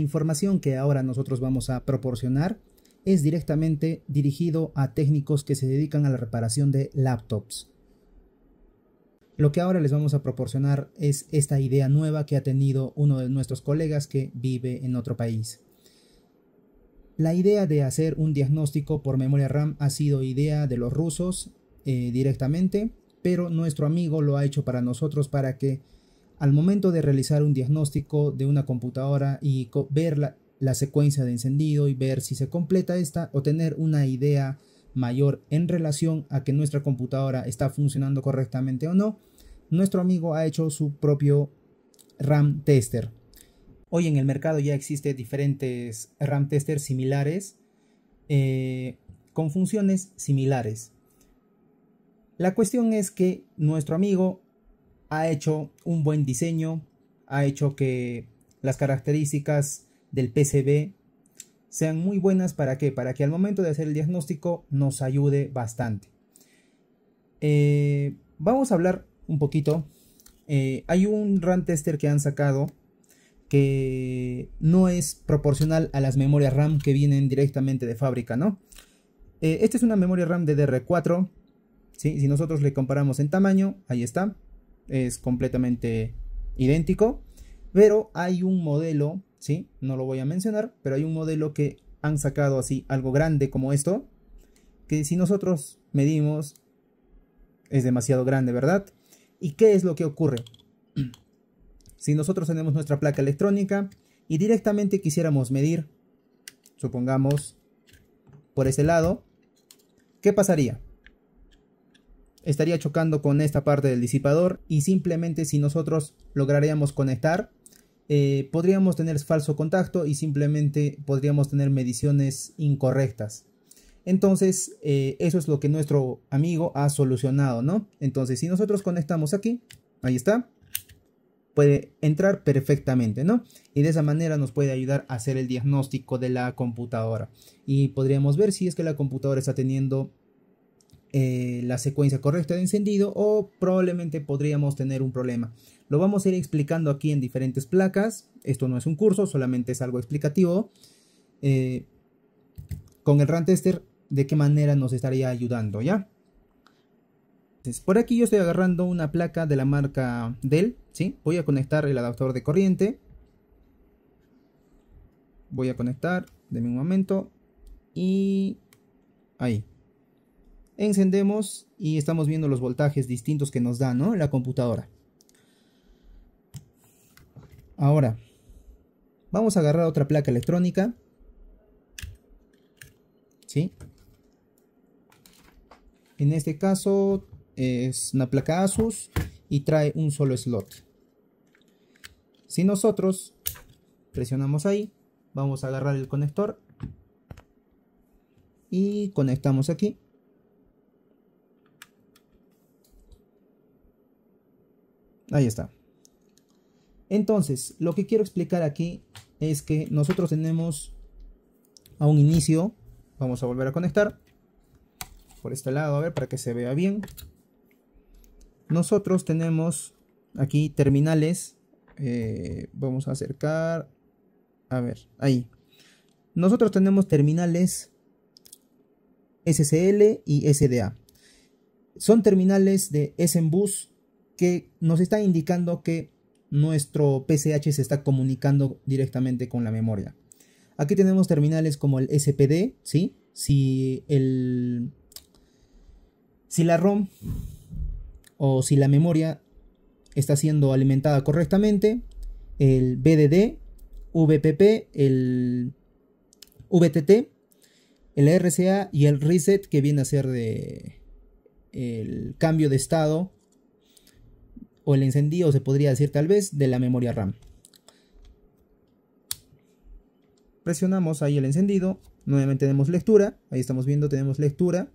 información que ahora nosotros vamos a proporcionar es directamente dirigido a técnicos que se dedican a la reparación de laptops. Lo que ahora les vamos a proporcionar es esta idea nueva que ha tenido uno de nuestros colegas que vive en otro país. La idea de hacer un diagnóstico por memoria RAM ha sido idea de los rusos eh, directamente, pero nuestro amigo lo ha hecho para nosotros para que al momento de realizar un diagnóstico de una computadora y ver la, secuencia de encendido y ver si se completa esta o tener una idea mayor en relación a que nuestra computadora está funcionando correctamente o no, nuestro amigo ha hecho su propio RAM tester. Hoy en el mercado ya existen diferentes RAM testers similares eh, con funciones similares. La cuestión es que nuestro amigo ha hecho un buen diseño, ha hecho que las características del PCB sean muy buenas para que para que al momento de hacer el diagnóstico nos ayude bastante. Eh, vamos a hablar un poquito. Eh, hay un RAM tester que han sacado que no es proporcional a las memorias RAM que vienen directamente de fábrica, ¿no? Eh, esta es una memoria RAM de DR4. Si nosotros le comparamos en tamaño, ahí está es completamente idéntico, pero hay un modelo, ¿sí? No lo voy a mencionar, pero hay un modelo que han sacado así algo grande como esto, que si nosotros medimos es demasiado grande, ¿verdad? ¿Y qué es lo que ocurre? si nosotros tenemos nuestra placa electrónica y directamente quisiéramos medir, supongamos, por ese lado, ¿qué pasaría? estaría chocando con esta parte del disipador y simplemente si nosotros lograríamos conectar eh, podríamos tener falso contacto y simplemente podríamos tener mediciones incorrectas. Entonces, eh, eso es lo que nuestro amigo ha solucionado, ¿no? Entonces, si nosotros conectamos aquí, ahí está, puede entrar perfectamente, ¿no? Y de esa manera nos puede ayudar a hacer el diagnóstico de la computadora. Y podríamos ver si es que la computadora está teniendo eh, la secuencia correcta de encendido o probablemente podríamos tener un problema. Lo vamos a ir explicando aquí en diferentes placas. Esto no es un curso, solamente es algo explicativo. Eh, con el ran tester, de qué manera nos estaría ayudando, ¿ya? por aquí yo estoy agarrando una placa de la marca Dell, Voy a conectar el adaptador de corriente. Voy a conectar, de un momento. Y ahí, encendemos y estamos viendo los voltajes distintos que nos da la computadora. Ahora, vamos a agarrar otra placa electrónica. ¿Sí? En este caso es una placa Asus y trae un solo slot. Si nosotros presionamos ahí, vamos a agarrar el conector y conectamos aquí. Ahí está. Entonces, lo que quiero explicar aquí es que nosotros tenemos a un inicio. Vamos a volver a conectar. Por este lado, a ver, para que se vea bien. Nosotros tenemos aquí terminales. Eh, vamos a acercar. A ver, ahí. Nosotros tenemos terminales SCL y SDA. Son terminales de SMBus que nos está indicando que nuestro PCH se está comunicando directamente con la memoria. Aquí tenemos terminales como el SPD, ¿sí? Si si la ROM o si la memoria está siendo alimentada correctamente, el BDD, VPP, el VTT, el RCA y el reset que viene a ser de el cambio de estado o el encendido, se podría decir tal vez, de la memoria RAM. Presionamos ahí el encendido, nuevamente tenemos lectura, ahí estamos viendo, tenemos lectura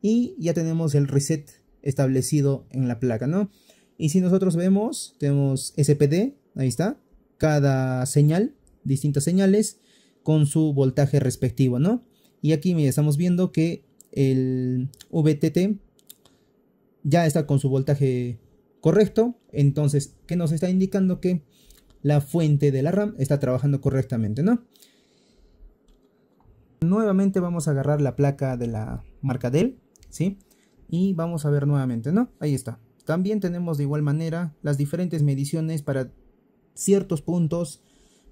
y ya tenemos el reset establecido en la placa, ¿no? Y si nosotros vemos, tenemos SPD, ahí está, cada señal, distintas señales, con su voltaje respectivo, ¿no? Y aquí estamos viendo que el VTT ya está con su voltaje correcto, entonces, ¿qué nos está indicando? Que la fuente de la RAM está trabajando correctamente, ¿no? Nuevamente vamos a agarrar la placa de la marca Dell, ¿sí? Y vamos a ver nuevamente, ¿no? Ahí está. También tenemos de igual manera las diferentes mediciones para ciertos puntos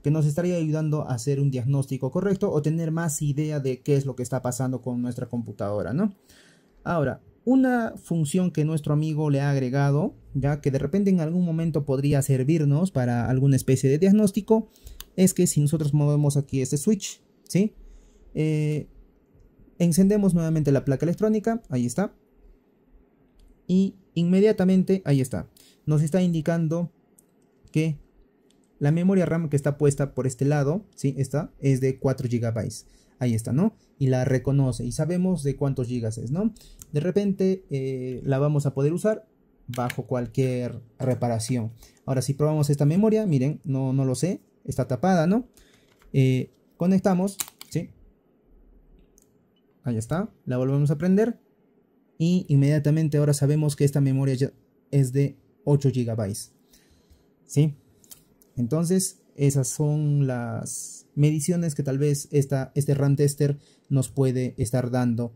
que nos estaría ayudando a hacer un diagnóstico correcto o tener más idea de qué es lo que está pasando con nuestra computadora, ¿no? Ahora, una función que nuestro amigo le ha agregado, ya que de repente en algún momento podría servirnos para alguna especie de diagnóstico, es que si nosotros movemos aquí este switch, ¿sí? Eh, encendemos nuevamente la placa electrónica, ahí está. Y inmediatamente, ahí está. Nos está indicando que la memoria RAM que está puesta por este lado, ¿sí? Esta es de 4 GB. Ahí está, ¿no? y la reconoce y sabemos de cuántos gigas es, ¿no? De repente eh, la vamos a poder usar bajo cualquier reparación. Ahora, si probamos esta memoria, miren, no, no lo sé, está tapada, ¿no? Eh, conectamos, ¿sí? Ahí está, la volvemos a prender y inmediatamente ahora sabemos que esta memoria ya es de 8 GB, ¿sí? Entonces, esas son las mediciones que tal vez este RAM tester nos puede estar dando.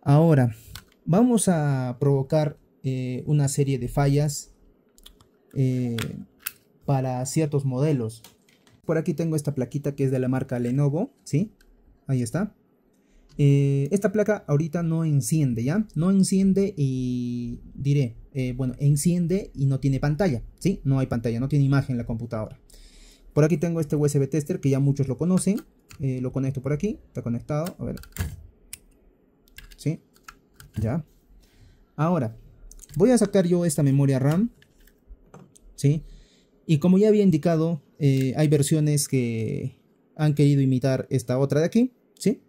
Ahora, vamos a provocar eh, una serie de fallas eh, para ciertos modelos. Por aquí tengo esta plaquita que es de la marca Lenovo, ¿sí? Ahí está. Eh, esta placa ahorita no enciende, ¿ya? No enciende y diré, bueno, enciende y no tiene pantalla, ¿sí? No hay pantalla, no tiene imagen la computadora. Por aquí tengo este USB tester que ya muchos lo conocen. Eh, lo conecto por aquí, está conectado. A ver. ¿Sí? Ya. Ahora, voy a sacar yo esta memoria RAM. ¿Sí? Y como ya había indicado, eh, hay versiones que han querido imitar esta otra de aquí. ¿Sí?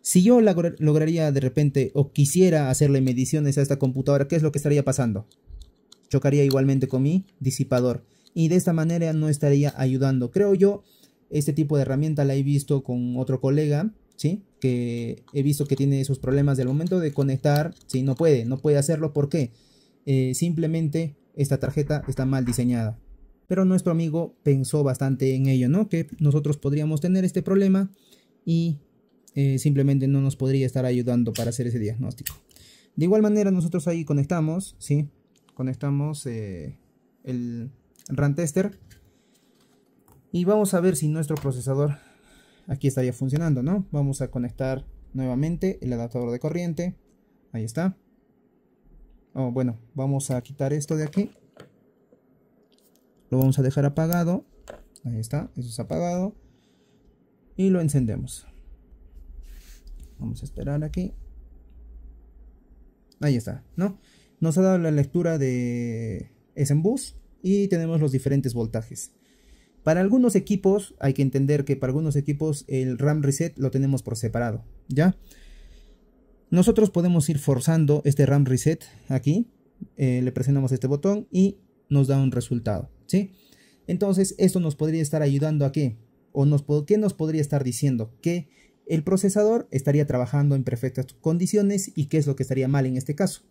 Si yo lograría de repente o quisiera hacerle mediciones a esta computadora, ¿qué es lo que estaría pasando? Chocaría igualmente con mi disipador y de esta manera no estaría ayudando. Creo yo, este tipo de herramienta la he visto con otro colega, ¿sí? Que he visto que tiene esos problemas del momento de conectar, ¿sí? No puede, no puede hacerlo, ¿por qué? Eh, simplemente esta tarjeta está mal diseñada. Pero nuestro amigo pensó bastante en ello, ¿no? Que nosotros podríamos tener este problema y eh, simplemente no nos podría estar ayudando para hacer ese diagnóstico. De igual manera nosotros ahí conectamos, ¿sí? Conectamos eh, el, run tester. Y vamos a ver si nuestro procesador aquí estaría funcionando, ¿no? Vamos a conectar nuevamente el adaptador de corriente. Ahí está. Oh, bueno, vamos a quitar esto de aquí. Lo vamos a dejar apagado. Ahí está, eso es apagado. Y lo encendemos. Vamos a esperar aquí. Ahí está, ¿no? Nos ha dado la lectura de SMBus y tenemos los diferentes voltajes. Para algunos equipos, hay que entender que para algunos equipos el RAM reset lo tenemos por separado, ¿ya? Nosotros podemos ir forzando este RAM reset aquí, eh, le presionamos este botón y nos da un resultado, ¿sí? Entonces, esto nos podría estar ayudando a qué? ¿O nos, qué nos podría estar diciendo? Que el procesador estaría trabajando en perfectas condiciones y qué es lo que estaría mal en este caso.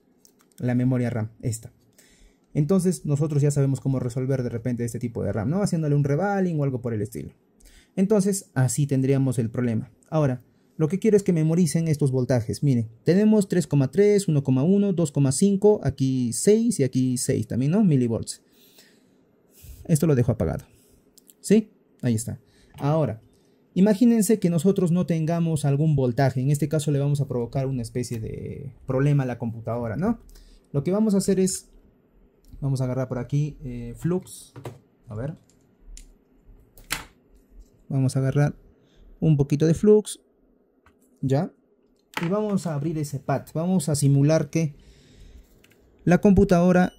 La memoria RAM, esta. Entonces nosotros ya sabemos cómo resolver de repente este tipo de RAM, ¿no? Haciéndole un revaling o algo por el estilo. Entonces así tendríamos el problema. Ahora, lo que quiero es que memoricen estos voltajes. Miren, tenemos 3,3, 1,1, 2,5, aquí 6 y aquí 6 también, ¿no? Milivolts. Esto lo dejo apagado. ¿Sí? Ahí está. Ahora, imagínense que nosotros no tengamos algún voltaje. En este caso le vamos a provocar una especie de problema a la computadora, ¿no? Lo que vamos a hacer es Vamos a agarrar por aquí eh, Flux. A ver. Vamos a agarrar un poquito de Flux. Ya. Y vamos a abrir ese pad. Vamos a simular que la computadora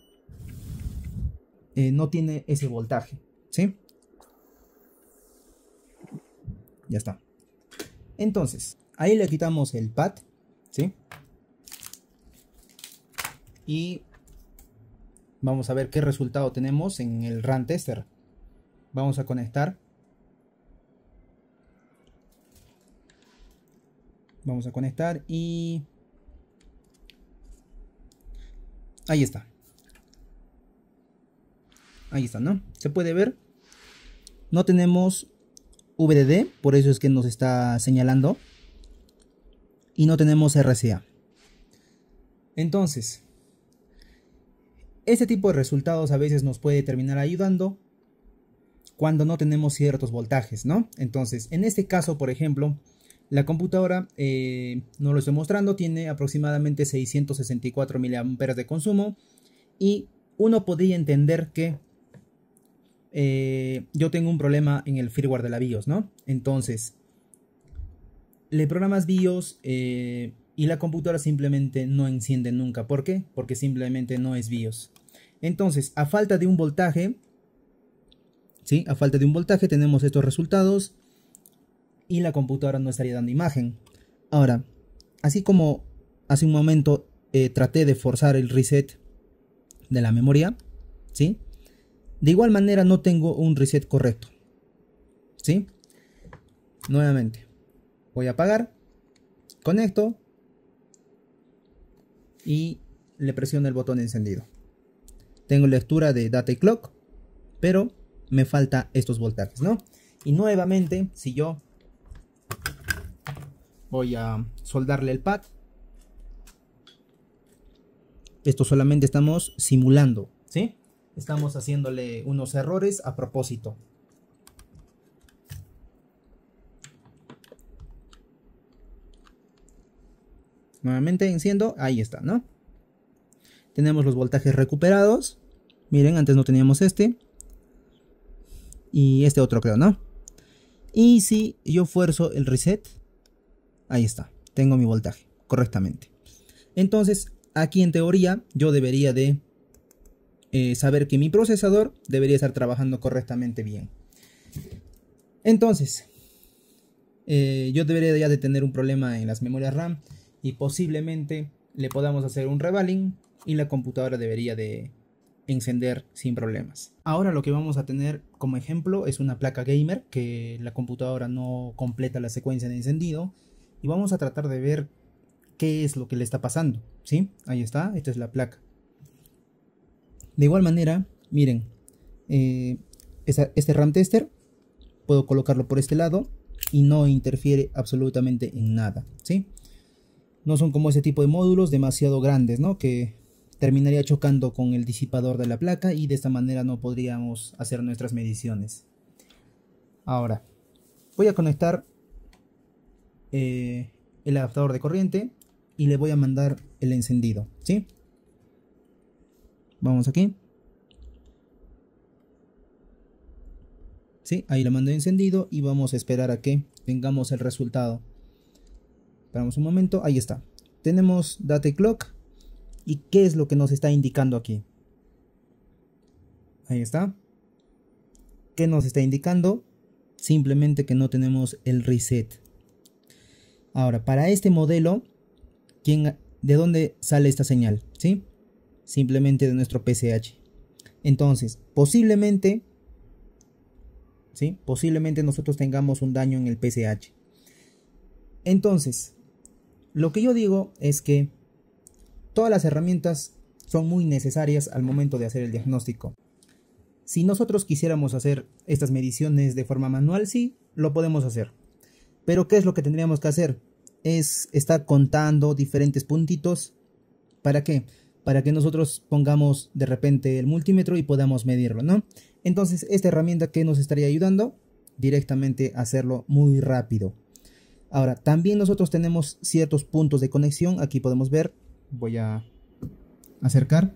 eh, no tiene ese voltaje. ¿Sí? Ya está. Entonces, ahí le quitamos el pad. ¿Sí? Y Vamos a ver qué resultado tenemos en el run tester. Vamos a conectar. Vamos a conectar y... Ahí está. Ahí está, ¿no? Se puede ver. No tenemos VDD, por eso es que nos está señalando. Y no tenemos RCA. Entonces, este tipo de resultados a veces nos puede terminar ayudando cuando no tenemos ciertos voltajes, ¿no? Entonces, en este caso, por ejemplo, la computadora, eh, no lo estoy mostrando, tiene aproximadamente 664 mAh de consumo y uno podría entender que eh, yo tengo un problema en el firmware de la BIOS, ¿no? Entonces, le programas BIOS, eh, y la computadora simplemente no enciende nunca. ¿Por qué? Porque simplemente no es BIOS. Entonces, a falta de un voltaje, ¿sí? A falta de un voltaje tenemos estos resultados y la computadora no estaría dando imagen. Ahora, así como hace un momento eh, traté de forzar el reset de la memoria, ¿sí? De igual manera no tengo un reset correcto, ¿sí? Nuevamente, voy a apagar, conecto, y le presiono el botón encendido. Tengo lectura de data y clock, pero me falta estos voltajes, ¿no? Y nuevamente, si yo voy a soldarle el pad, esto solamente estamos simulando, ¿sí? Estamos haciéndole unos errores a propósito. Nuevamente enciendo, ahí está, ¿no? Tenemos los voltajes recuperados. Miren, antes no teníamos este. Y este otro creo, ¿no? Y si yo fuerzo el reset, ahí está, tengo mi voltaje correctamente. Entonces, aquí en teoría yo debería de eh, saber que mi procesador debería estar trabajando correctamente bien. Entonces, eh, yo debería ya de tener un problema en las memorias RAM y posiblemente le podamos hacer un revaling y la computadora debería de encender sin problemas. Ahora lo que vamos a tener como ejemplo es una placa gamer que la computadora no completa la secuencia de encendido y vamos a tratar de ver qué es lo que le está pasando, ¿sí? Ahí está, esta es la placa. De igual manera, miren, eh, este RAM tester puedo colocarlo por este lado y no interfiere absolutamente en nada, ¿sí? No son como ese tipo de módulos demasiado grandes, ¿no? Que terminaría chocando con el disipador de la placa y de esta manera no podríamos hacer nuestras mediciones. Ahora, voy a conectar eh, el adaptador de corriente y le voy a mandar el encendido, ¿sí? Vamos aquí. ¿Sí? Ahí lo mando encendido y vamos a esperar a que tengamos el resultado. Esperamos un momento, ahí está. Tenemos date clock. ¿Y qué es lo que nos está indicando aquí? Ahí está. ¿Qué nos está indicando? Simplemente que no tenemos el reset. Ahora, para este modelo, ¿quién, ¿de dónde sale esta señal? ¿Sí? Simplemente de nuestro PCH. Entonces, posiblemente, ¿sí? Posiblemente nosotros tengamos un daño en el PCH. Entonces, lo que yo digo es que todas las herramientas son muy necesarias al momento de hacer el diagnóstico. Si nosotros quisiéramos hacer estas mediciones de forma manual, sí, lo podemos hacer. Pero ¿qué es lo que tendríamos que hacer? Es estar contando diferentes puntitos. ¿Para qué? Para que nosotros pongamos de repente el multímetro y podamos medirlo, ¿no? Entonces, esta herramienta que nos estaría ayudando directamente a hacerlo muy rápido. Ahora, también nosotros tenemos ciertos puntos de conexión. Aquí podemos ver, voy a acercar.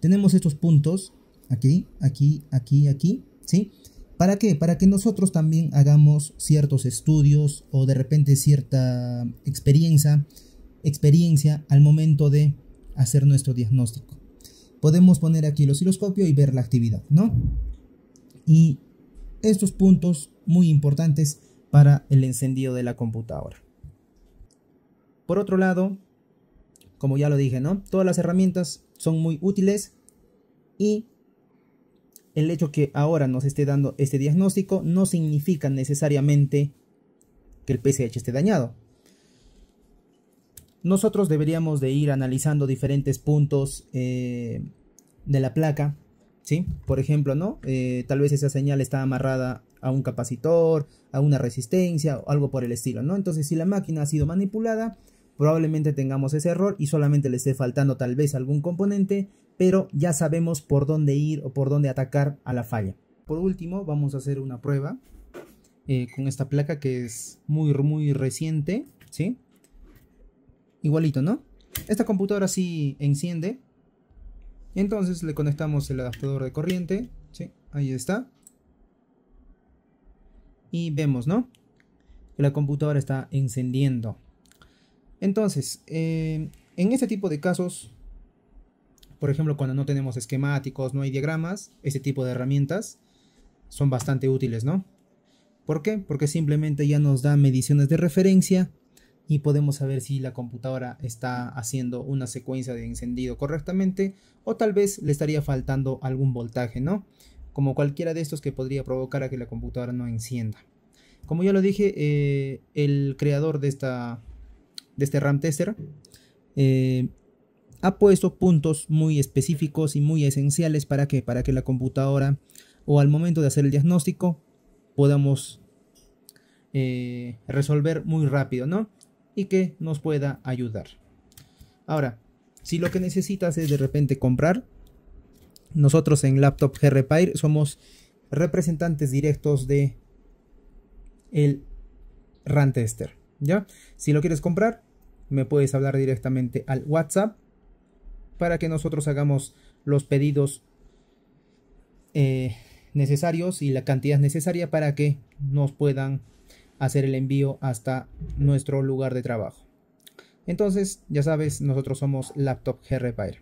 Tenemos estos puntos aquí, aquí, aquí, aquí, ¿sí? ¿Para qué? Para que nosotros también hagamos ciertos estudios o de repente cierta experiencia, experiencia al momento de hacer nuestro diagnóstico. Podemos poner aquí el osciloscopio y ver la actividad, ¿no? Y estos puntos muy importantes para el encendido de la computadora. Por otro lado, como ya lo dije, ¿no? Todas las herramientas son muy útiles y el hecho que ahora nos esté dando este diagnóstico no significa necesariamente que el PCH esté dañado. Nosotros deberíamos de ir analizando diferentes puntos eh, de la placa, ¿sí? Por ejemplo, ¿no? Eh, tal vez esa señal está amarrada a un capacitor, a una resistencia o algo por el estilo, ¿no? Entonces, si la máquina ha sido manipulada, probablemente tengamos ese error y solamente le esté faltando tal vez algún componente, pero ya sabemos por dónde ir o por dónde atacar a la falla. Por último, vamos a hacer una prueba eh, con esta placa que es muy, muy reciente, ¿sí? Igualito, ¿no? Esta computadora sí enciende. Entonces le conectamos el adaptador de corriente, ¿sí? Ahí está y vemos, ¿no? Que la computadora está encendiendo. Entonces, eh, en este tipo de casos, por ejemplo, cuando no tenemos esquemáticos, no hay diagramas, este tipo de herramientas son bastante útiles, ¿no? ¿Por qué? Porque simplemente ya nos da mediciones de referencia y podemos saber si la computadora está haciendo una secuencia de encendido correctamente o tal vez le estaría faltando algún voltaje, ¿no? como cualquiera de estos que podría provocar a que la computadora no encienda. Como ya lo dije, eh, el creador de, esta, de este RAM tester eh, ha puesto puntos muy específicos y muy esenciales para que, para que la computadora o al momento de hacer el diagnóstico podamos eh, resolver muy rápido, ¿no? Y que nos pueda ayudar. Ahora, si lo que necesitas es de repente comprar, nosotros en Laptop G somos representantes directos de el Rantester, ¿ya? Si lo quieres comprar, me puedes hablar directamente al WhatsApp para que nosotros hagamos los pedidos eh, necesarios y la cantidad necesaria para que nos puedan hacer el envío hasta nuestro lugar de trabajo. Entonces, ya sabes, nosotros somos Laptop G